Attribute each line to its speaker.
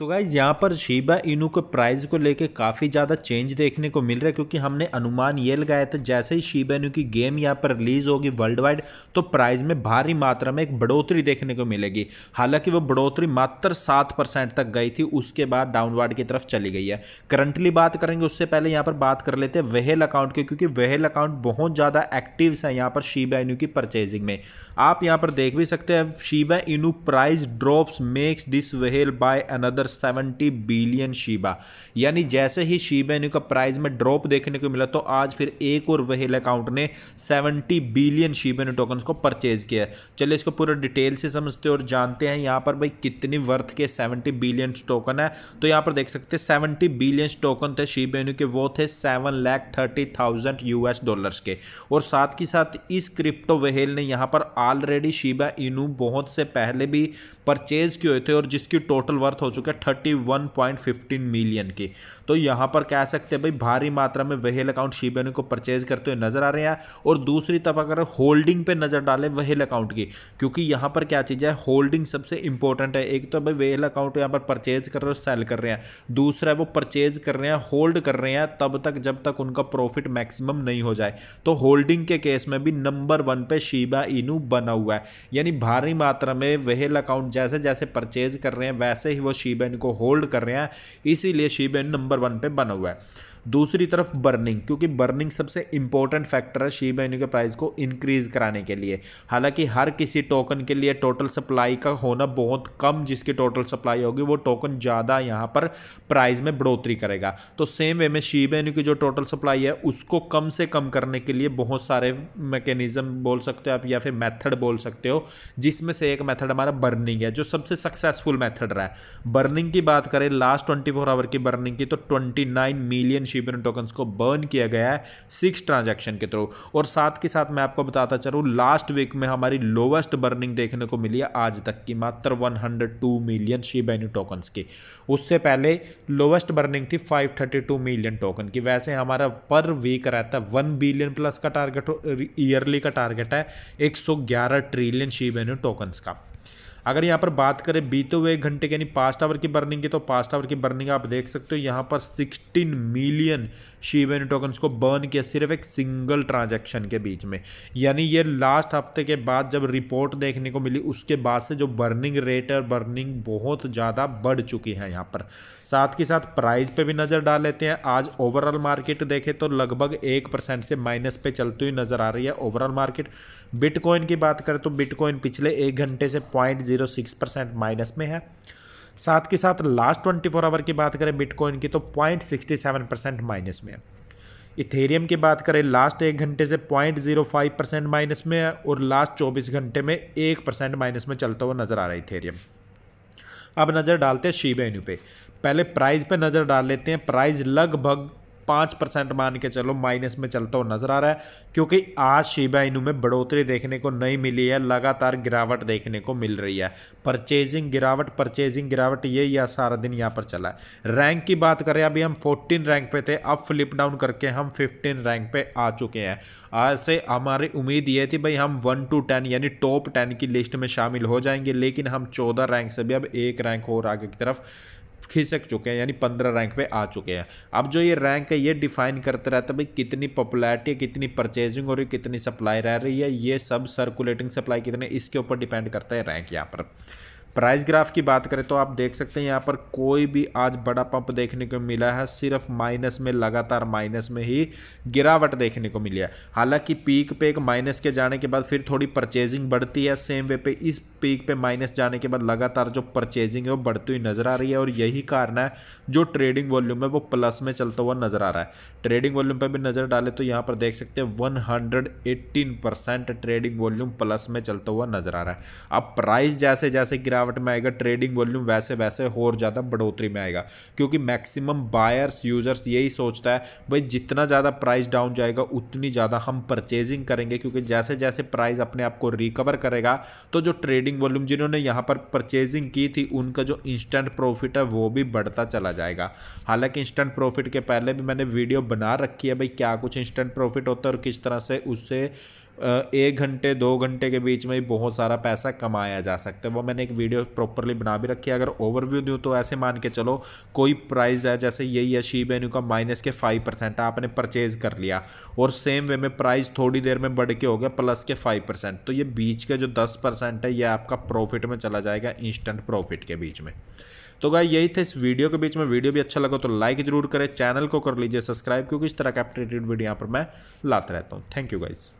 Speaker 1: तो गाइज़ यहाँ पर शीबा इनू के प्राइस को लेके काफ़ी ज़्यादा चेंज देखने को मिल रहा है क्योंकि हमने अनुमान ये लगाया था जैसे ही शिबा इनू की गेम यहाँ पर रिलीज़ होगी वर्ल्ड वाइड तो प्राइस में भारी मात्रा में एक बढ़ोतरी देखने को मिलेगी हालांकि वो बढ़ोतरी मात्र सात परसेंट तक गई थी उसके बाद डाउनवर्ड की तरफ चली गई है करंटली बात करेंगे उससे पहले यहाँ पर बात कर लेते हैं वहेल अकाउंट के क्योंकि वहेल अकाउंट बहुत ज़्यादा एक्टिव है यहाँ पर शिबा इनू की परचेजिंग में आप यहाँ पर देख भी सकते हैं Shiba Inu price drops makes this whale buy another seventy billion Shiba यानी जैसे ही शीबा का प्राइस में ड्रॉप देखने को मिला तो आज फिर एक और वहील अकाउंट ने सेवेंटी बिलियन शीबा ने टोकन को परचेज किया चलिए इसको पूरा डिटेल से समझते और जानते हैं यहाँ पर भाई कितनी वर्थ के सेवेंटी बिलियन टोकन है तो यहाँ पर देख सकते सेवेंटी बिलियन टोकन थे शीबेनु के वो थे seven lakh thirty thousand US dollars के और साथ ही साथ इस क्रिप्टो वहेल ने यहाँ पर ऑलरेडी शीबा इनू बहुत से पहले भी परचेज किए थे और जिसकी टोटल वर्थ हो चुका thirty one point fifteen million की तो यहां पर कह सकते हैं भाई भारी मात्रा में वहेल अकाउंट शिबेनो को परचेज करते हुए नजर आ रहे हैं और दूसरी तरफ अगर होल्डिंग पे नज़र डालें वहेल अकाउंट की क्योंकि यहां पर क्या चीज़ है होल्डिंग सबसे इंपॉर्टेंट है एक तो भाई वेल अकाउंट यहां पर परचेज कर रहे हैं सेल कर रहे हैं दूसरा वो परचेज कर रहे हैं होल्ड कर रहे हैं तब तक जब तक उनका प्रॉफिट मैक्सिमम नहीं हो जाए तो होल्डिंग के केस में भी नंबर वन पे शिबा इनू बना हुआ है यानी भारी मात्रा में वहेल अकाउंट जैसे जैसे परचेज कर रहे हैं वैसे ही वो शीबा इनको होल्ड कर रहे हैं इसीलिए शिबेन नंबर वन पे बना हुआ है दूसरी तरफ बर्निंग क्योंकि बर्निंग सबसे इंपॉर्टेंट फैक्टर है शी इनू के प्राइस को इंक्रीज कराने के लिए हालांकि हर किसी टोकन के लिए टोटल सप्लाई का होना बहुत कम जिसकी टोटल सप्लाई होगी वो टोकन ज़्यादा यहाँ पर प्राइस में बढ़ोतरी करेगा तो सेम वे में शी इनू की जो टोटल सप्लाई है उसको कम से कम करने के लिए बहुत सारे मैकेनिज्म बोल सकते हो आप या फिर मैथड बोल सकते हो जिसमें से एक मैथड हमारा बर्निंग है जो सबसे सक्सेसफुल मैथड रहा है बर्निंग की बात करें लास्ट ट्वेंटी फोर आवर की बर्निंग की तो twenty nine million Shiba Inu tokens को बर्न किया गया है सिक्स ट्रांजेक्शन के थ्रू और साथ के साथ मैं आपको बताता चलूँ लास्ट वीक में हमारी लोवेस्ट बर्निंग देखने को मिली है आज तक की मात्र 102 मिलियन शिबाइनू टोकन्स की उससे पहले लोवेस्ट बर्निंग थी 532 मिलियन टोकन की वैसे हमारा पर वीक रहता है वन बिलियन प्लस का टारगेट ईयरली का टारगेट है 111 ट्रिलियन शिबाइनू टोकन्स का अगर यहाँ पर बात करें बीते हुए एक घंटे के यानी पास्ट आवर की बर्निंग की तो पास्ट आवर की बर्निंग आप देख सकते हो यहाँ पर 16 मिलियन शीवेन टोकन्स को बर्न किया सिर्फ एक सिंगल ट्रांजैक्शन के बीच में यानी ये लास्ट हफ्ते के बाद जब रिपोर्ट देखने को मिली उसके बाद से जो बर्निंग रेट है बर्निंग बहुत ज़्यादा बढ़ चुकी है यहाँ पर साथ के साथ प्राइस पर भी नज़र डाल लेते हैं आज ओवरऑल मार्केट देखें तो लगभग एक परसेंट से माइनस पे चलती हुई नज़र आ रही है ओवरऑल मार्केट बिटकॉइन की बात करें तो बिटकॉइन पिछले एक घंटे से point zero six percent minus में है साथ के साथ लास्ट ट्वेंटी फोर आवर की बात करें बिटकॉइन की तो point sixty seven percent minus में है इथेरियम की बात करें लास्ट एक घंटे से point zero five percent minus में है और लास्ट चौबीस घंटे में एक परसेंट माइनस में चलता हुआ नजर आ रहा है इथेरियम अब नज़र डालते हैं शीबे इनू पे पहले प्राइस पे नज़र डाल लेते हैं प्राइस लगभग पाँच परसेंट मान के चलो माइनस में चलता हुआ नजर आ रहा है क्योंकि आज शिबा इनू में बढ़ोतरी देखने को नहीं मिली है लगातार गिरावट देखने को मिल रही है परचेजिंग गिरावट परचेजिंग गिरावट ये या सारा दिन यहाँ पर चला है रैंक की बात करें अभी हम फोर्टीन रैंक पे थे अब फ्लिप डाउन करके हम फिफ्टीन रैंक पे आ चुके हैं आज से हमारी उम्मीद ये थी भाई हम वन टू टेन यानी टॉप टेन की लिस्ट में शामिल हो जाएंगे लेकिन हम चौदह रैंक से भी अब एक रैंक और आगे की तरफ खिसक चुके हैं यानी पंद्रह रैंक पे आ चुके हैं अब जो ये रैंक है ये डिफाइन करता रहता है भाई कितनी पॉपुलैरिटी कितनी परचेजिंग हो रही है कितनी सप्लाई रह रही है ये सब सर्कुलेटिंग सप्लाई कितने इसके ऊपर डिपेंड करता है रैंक यहाँ पर प्राइस ग्राफ की बात करें तो आप देख सकते हैं यहाँ पर कोई भी आज बड़ा पंप देखने को मिला है सिर्फ माइनस में लगातार माइनस में ही गिरावट देखने को मिली है हालांकि पीक पे एक माइनस के जाने के बाद फिर थोड़ी परचेजिंग बढ़ती है सेम वे पे इस पीक पे माइनस जाने के बाद लगातार जो परचेजिंग है वो बढ़ती हुई नज़र आ रही है और यही कारण है जो ट्रेडिंग वॉल्यूम है वो प्लस में चलता हुआ नज़र आ रहा है ट्रेडिंग वॉल्यूम पर भी नज़र डालें तो यहाँ पर देख सकते हैं 118 परसेंट ट्रेडिंग वॉल्यूम प्लस में चलता हुआ नज़र आ रहा है अब प्राइस जैसे जैसे गिरावट में आएगा ट्रेडिंग वॉल्यूम वैसे वैसे और ज़्यादा बढ़ोतरी में आएगा क्योंकि मैक्सिमम बायर्स यूजर्स यही सोचता है भाई जितना ज़्यादा प्राइस डाउन जाएगा उतनी ज़्यादा हम परचेजिंग करेंगे क्योंकि जैसे जैसे प्राइस अपने आप को रिकवर करेगा तो जो ट्रेडिंग वॉल्यूम जिन्होंने यहाँ पर परचेजिंग की थी उनका जो इंस्टेंट प्रॉफिट है वो भी बढ़ता चला जाएगा हालांकि इंस्टेंट प्रॉफिट के पहले भी मैंने वीडियो बना रखी है भाई क्या कुछ इंस्टेंट प्रॉफिट होता है और किस तरह से उससे एक घंटे दो घंटे के बीच में ही बहुत सारा पैसा कमाया जा सकता है वो मैंने एक वीडियो प्रॉपरली बना भी रखी है अगर ओवरव्यू दूँ तो ऐसे मान के चलो कोई प्राइस है जैसे यही है शी बेन्यू का माइनस के फाइव परसेंट आपने परचेज कर लिया और सेम वे में प्राइस थोड़ी देर में बढ़ के हो गया प्लस के फाइव परसेंट तो ये बीच के जो दस परसेंट है ये आपका प्रॉफिट में चला जाएगा इंस्टेंट प्रॉफिट के बीच में तो गाय यही थे इस वीडियो के बीच में वीडियो भी अच्छा लगा तो लाइक जरूर करें चैनल को कर लीजिए सब्सक्राइब क्योंकि इस तरह का अपडेटेड वीडियो यहाँ पर मैं लाता रहता हूँ थैंक यू गाइज़